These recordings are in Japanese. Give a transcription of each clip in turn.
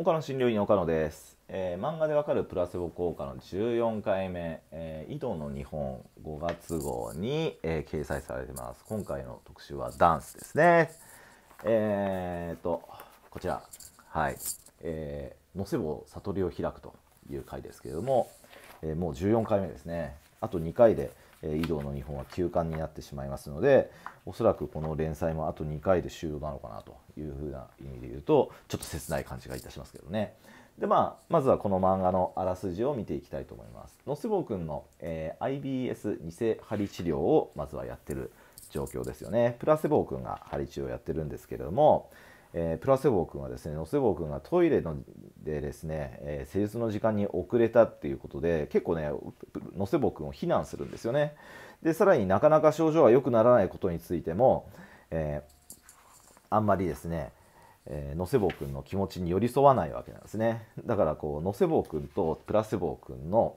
岡野診療院岡野です、えー、漫画でわかるプラセボ効果の14回目「えー、井戸の日本」5月号に、えー、掲載されてます今回の特集はダンスですねえーとこちらはいえー、のせぼ悟りを開くという回ですけれども、えー、もう14回目ですねあと2回で移動の日本は休館になってしまいますのでおそらくこの連載もあと2回で終了なのかなというふうな意味で言うとちょっと切ない感じがいたしますけどね。でまあ、まずはこの漫画のあらすじを見ていきたいと思います。のすぼうくんの、えー、IBS 偽針治療をまずはやってる状況ですよね。プラセボーくんが針治療をやってるんですけれども、えー、プラセボーくんはですね、のせぼうくんがトイレのでですね、えー、施術の時間に遅れたっていうことで、結構ね、のせぼくんを非難するんですよね。でさらになかなか症状が良くならないことについても、えー、あんまりですね、えー、のせぼうくんの気持ちに寄り添わないわけなんですねだからこうのせぼうくんとプラセボうくんの、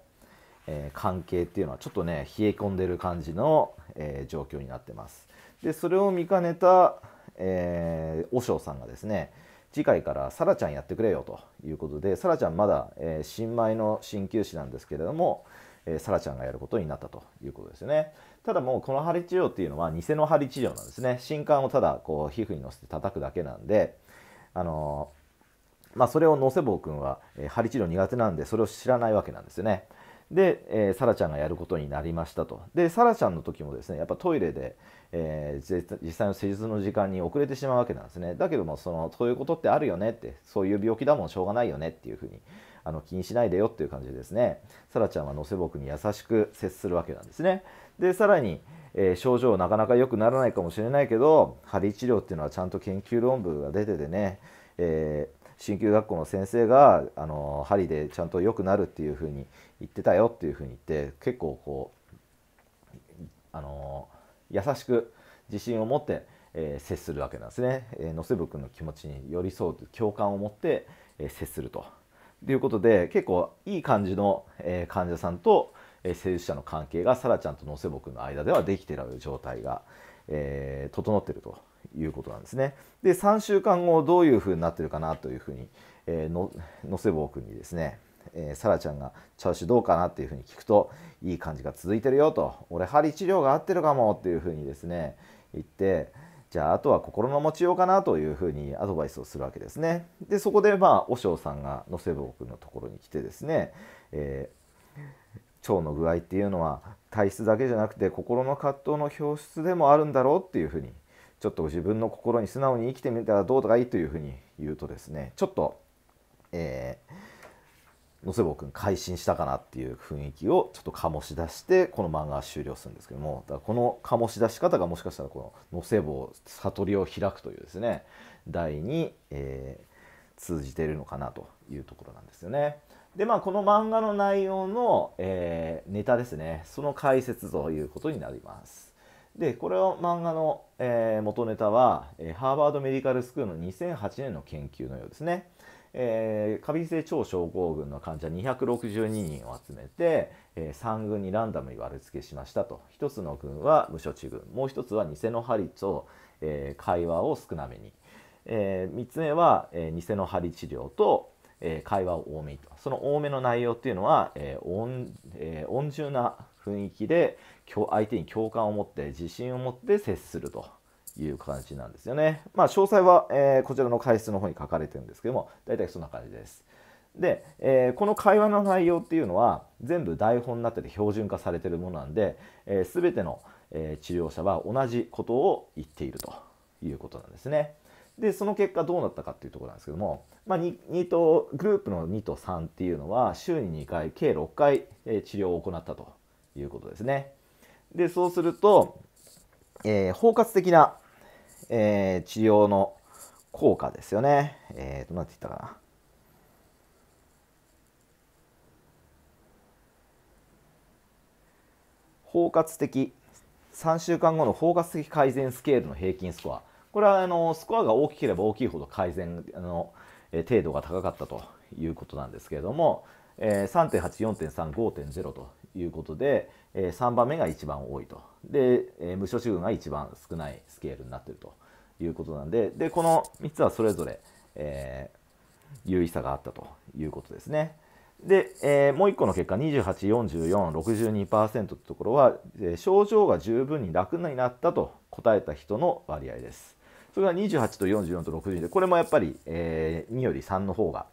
えー、関係っていうのはちょっとね冷え込んでる感じの、えー、状況になってますでそれを見かねた、えー、和尚さんがですね次回からさらちゃんやってくれよということでさらちゃんまだ、え新米の鍼灸師なんですけれどもえー、サラちゃんがやることになったということですよね。ただもうこの針治療っていうのは偽の針治療なんですね。新刊をただこう皮膚にのせて叩くだけなんで、あのー、まあ、それをノセボウ君は、えー、針治療苦手なんでそれを知らないわけなんですよね。で、えー、サラちゃんがやることになりましたと。で、サラちゃんの時もですね、やっぱトイレで、えー、実際の施術の時間に遅れてしまうわけなんですね。だけども、その、そういうことってあるよねって、そういう病気だもんしょうがないよねっていうふうに、あの気にしないでよっていう感じでですねサラちゃんはのせ僕に優しく接するわけなんですね。でさらに、えー、症状なかなか良くならないかもしれないけど針治療っていうのはちゃんと研究論文が出ててね、えー鍼灸学校の先生があの針でちゃんと良くなるっていうふうに言ってたよっていうふうに言って結構こうあの優しく自信を持って、えー、接するわけなんですね。えー、のせぶくんの気持ちに寄り添う共感を持って、えー、接すると。ということで結構いい感じの、えー、患者さんと、えー、施術者の関係がさらちゃんとのせぼくんの間ではできてる状態が、えー、整ってるということなんですね。で3週間後どういうふうになってるかなというふうに、えー、ののせぼくんにですねえー、サラちゃんが「調子どうかな?」っていうふうに聞くと「いい感じが続いてるよ」と「俺針治療が合ってるかも」っていうふうにですね言ってじゃああとは心の持ちようかなというふうにアドバイスをするわけですね。でそこでまあ和尚さんが野瀬坊君のところに来てですね、えー、腸の具合っていうのは体質だけじゃなくて心の葛藤の表出でもあるんだろうっていうふうにちょっと自分の心に素直に生きてみたらどうとかいいというふうに言うとですねちょっと、えー、野瀬坊君改心したかなっていう雰囲気をちょっと醸し出してこの漫画は終了するんですけどもだからこの醸し出し方がもしかしたらこの野瀬坊悟りを開くというですね題に、えー、通じているのかなというところなんですよね。でまあこの漫画の内容の、えー、ネタですねその解説ということになります。でこれを漫画の、えー、元ネタは、えハーバード・メディカルスクールの2008年の研究のようですね。えー、過敏性腸症候群の患者262人を集めて、えー、3群にランダムに割り付けしましたと1つの群は無処置群もう1つは偽の針と、えー、会話を少なめに、えー、3つ目は、えー、偽の針治療と、えー、会話を多めにとその多めの内容っていうのは、えー温えー、温重な雰囲気で相手に共感を持って自信を持って接すると。いう感じなんですよね。まあ、詳細は、えー、こちらの解説の方に書かれてるんですけども、大体そんな感じです。で、えー、この会話の内容っていうのは全部台本になってて標準化されてるものなんで、えー、全ての、え治療者は同じことを言っているということなんですね。でその結果どうなったかっていうところなんですけども、まあ、2とグループの2と3っていうのは週に2回計6回、え治療を行ったということですね。でそうすると、えー、包括的なえー、治療の効果ですよね。えー、どうなってったかな。包括的3週間後の包括的改善スケールの平均スコアこれはあのスコアが大きければ大きいほど改善の程度が高かったということなんですけれども、えー、3.8、4.3、5.0ということで、え3番目が一番多いとで、え無所主群が一番少ないスケールになってるということなんででこの3つはそれぞれ、えー、優位差があったということですね。で、えー、もう1個の結果284462%ってところは、えー、症状が十分に楽になったと答えた人の割合です。それが28と44と6 2でこれもやっぱり、えー、2より3の方が、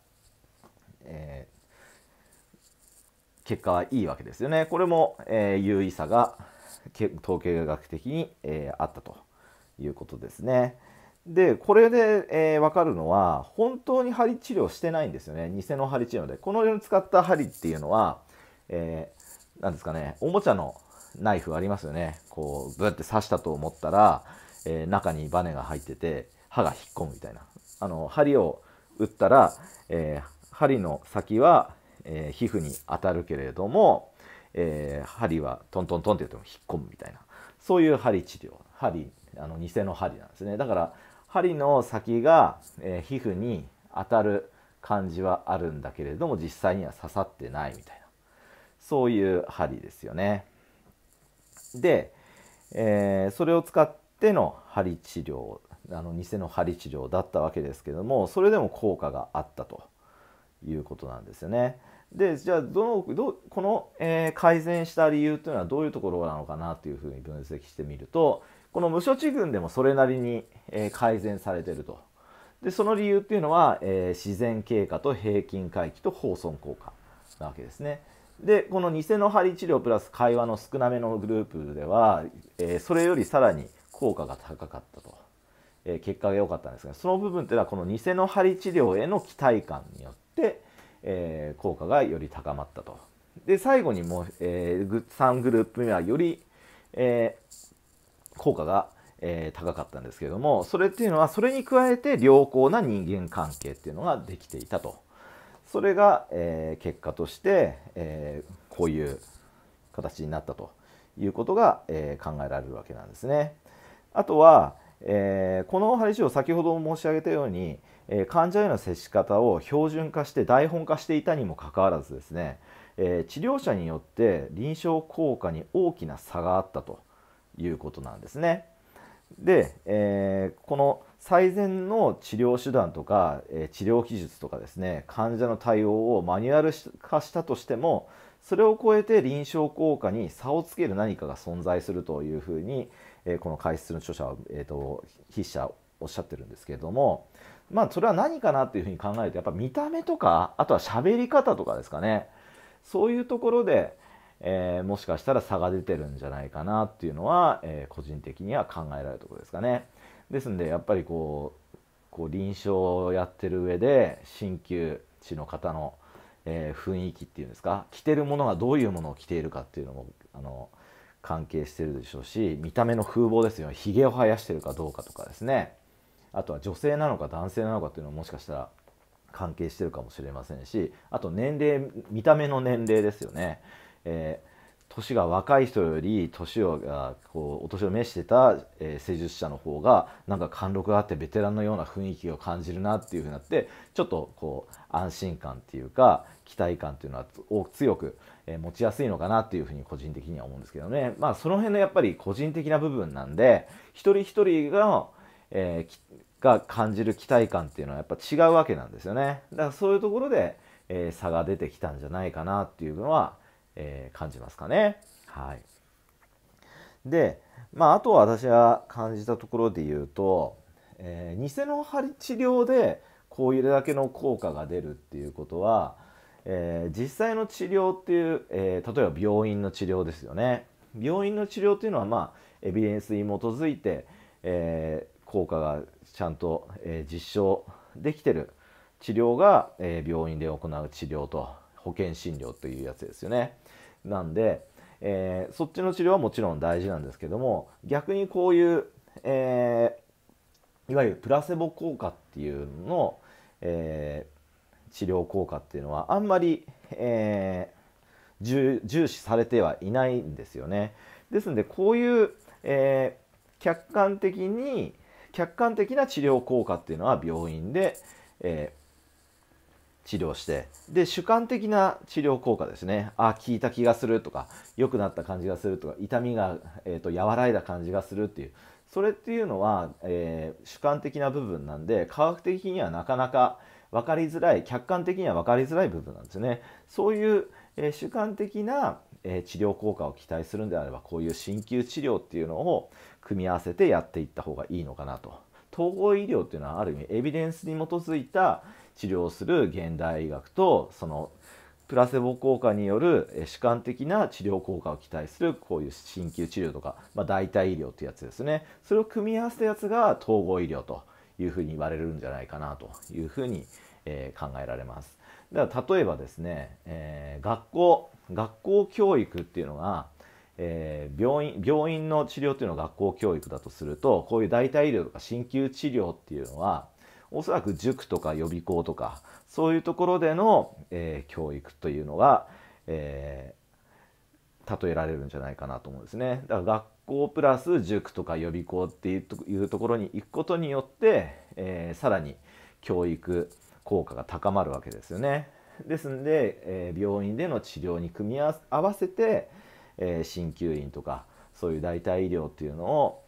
えー、結果はいいわけですよね。これも、えー、優位さが統計学的に、えー、あったということですね。でこれで、えー、分かるのは本当に針治療してないんですよね偽の針治療でこのうに使った針っていうのは、えー、ですかねおもちゃのナイフありますよねこうぶって刺したと思ったら、えー、中にバネが入ってて歯が引っ込むみたいなあの針を打ったら、えー、針の先はえー、皮膚に当たるけれども、えー、針はトントントンって言っても引っ込むみたいなそういう針治療針あの偽の針なんですねだから針の先が、えー、皮膚に当たる感じはあるんだけれども実際には刺さってないみたいなそういう針ですよね。で、えー、それを使っての針治療あの偽の針治療だったわけですけどもそれでも効果があったということなんですよね。でじゃあどのどこの、えー、改善した理由というのはどういうところなのかなというふうに分析してみるとこの無処置群でもそれなりに、えー、改善されてるとでその理由っていうのは、えー、自然経過と平均回帰と放損効果なわけですね。でこの偽の針治療プラス会話の少なめのグループでは、えー、それよりさらに効果が高かったと、えー、結果が良かったんですがその部分っていうのはこの偽の針治療への期待感によって、えー、効果がより高まったと。で最後にもう、えー、3グループ目はより、えー、効果が、えー、高かったんですけれどもそれっていうのはそれに加えて良好な人間関係っていうのができていたとそれが、えー、結果として、えー、こういう形になったということが、えー、考えられるわけなんですね。あとは、えー、この話を先ほど申し上げたように、えー、患者への接し方を標準化して台本化していたにもかかわらずですね、えー、治療者によって臨床効果に大きな差があったということなんですね。で、えこの最善の治療手段とか、え治療技術とかですね患者の対応をマニュアル化したとしてもそれを超えて臨床効果に差をつける何かが存在するというふうに、えこの解説の著者は、えーと、と筆者おっしゃってるんですけれどもまあそれは何かなっていうふうに考えるとやっぱ見た目とかあとは喋り方とかですかねそういうところで、えー、もしかしたら差が出てるんじゃないかなっていうのは、えー、個人的には考えられるところですかね。ですんでやっぱりこうこう臨床をやってる上で鍼灸師の方の、えー、雰囲気っていうんですか着てるものがどういうものを着ているかっていうのもあの関係してるでしょうし見た目の風貌ですよねひげを生やしてるかどうかとかですねあとは女性なのか男性なのかっていうのももしかしたら関係してるかもしれませんしあと年齢見た目の年齢ですよね、えー年が若い人より年をこうお年を召してた、え施術者の方がなんか貫禄があってベテランのような雰囲気を感じるなっていうふうになってちょっとこう安心感っていうか期待感っていうのは強く、え持ちやすいのかなっていうふうに個人的には思うんですけどねまあその辺のやっぱり個人的な部分なんで一人一人が、えー、が感じる期待感っていうのはやっぱ違うわけなんですよねだからそういうところで、え差が出てきたんじゃないかなっていうのはえー、感じますかね。はい、で、まあ、あとは私が感じたところで言うと、えー、偽の治療でこういうだけの効果が出るっていうことは、えー、実際の治療っていう、えー、例えば病院の治療ですよね病院の治療っていうのはまあエビデンスに基づいて、えー、効果がちゃんと、え実証できてる治療が、え病院で行う治療と保険診療というやつですよね。なんで、えー、そっちの治療はもちろん大事なんですけども逆にこういう、えー、いわゆるプラセボ効果っていうのの、えー、治療効果っていうのはあんまり、え重視されてはいないんですよね。ですのでこういう、え客観的に客観的な治療効果っていうのは病院で、えー、治療してで主観的な治療効果ですねあ効いた気がするとか良くなった感じがするとか痛みが、えーと、和らいだ感じがするっていうそれっていうのは、えー、主観的な部分なんで科学的にはなかなか分かりづらい客観的には分かりづらい部分なんですね。そういう、えー、主観的な、えー、治療効果を期待するんであればこういう鍼灸治療っていうのを組み合わせてやっていった方がいいのかなと。統合医療っていうのはある意味エビデンスに基づいた治療する現代医学とそのプラセボ効果による主観的な治療効果を期待するこういう鍼灸治療とか、まあ、代替医療っていうやつですねそれを組み合わせたやつが統合医療というふうに言われるんじゃないかなというふうに、えー、考えられます。だから例えばですね、えー、学校学校教育っていうのが、えー、病院病院の治療っていうのは学校教育だとするとこういう代替医療とか鍼灸治療っていうのはおそらく塾とか予備校とかそういうところでの、えー、教育というのが、えー、例えられるんじゃないかなと思うんですね。だから学校プラス塾とか予備校っていうところに行くことによって、えー、さらに教育効果が高まるわけですよね。ですんで、えー、病院での治療に組み合わせて、えー、鍼灸院とかそういう代替医療っていうのを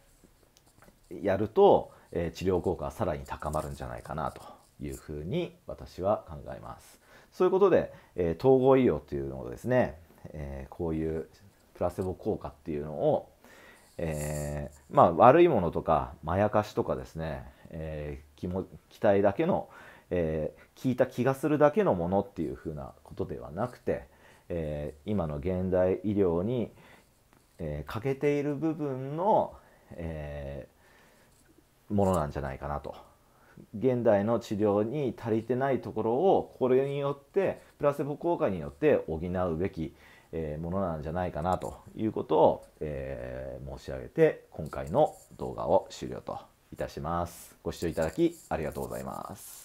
やるとえ治療効果はさらに高まるんじゃないかなというふうに私は考えます。そういうことで、え統合医療っていうのをですね、えこういうプラセボ効果っていうのを、えー、まあ、悪いものとかまやかしとかですね、えー、気も期待だけの、えー、聞いた気がするだけのものっていうふうなことではなくて、え今の現代医療に、え欠けている部分の、えー、ものなんじゃないかなと。現代の治療に足りてないところをこれによってプラセボ効果によって補うべきものなんじゃないかなということを、えー、申し上げて今回の動画を終了といたします。ご視聴いただきありがとうございます。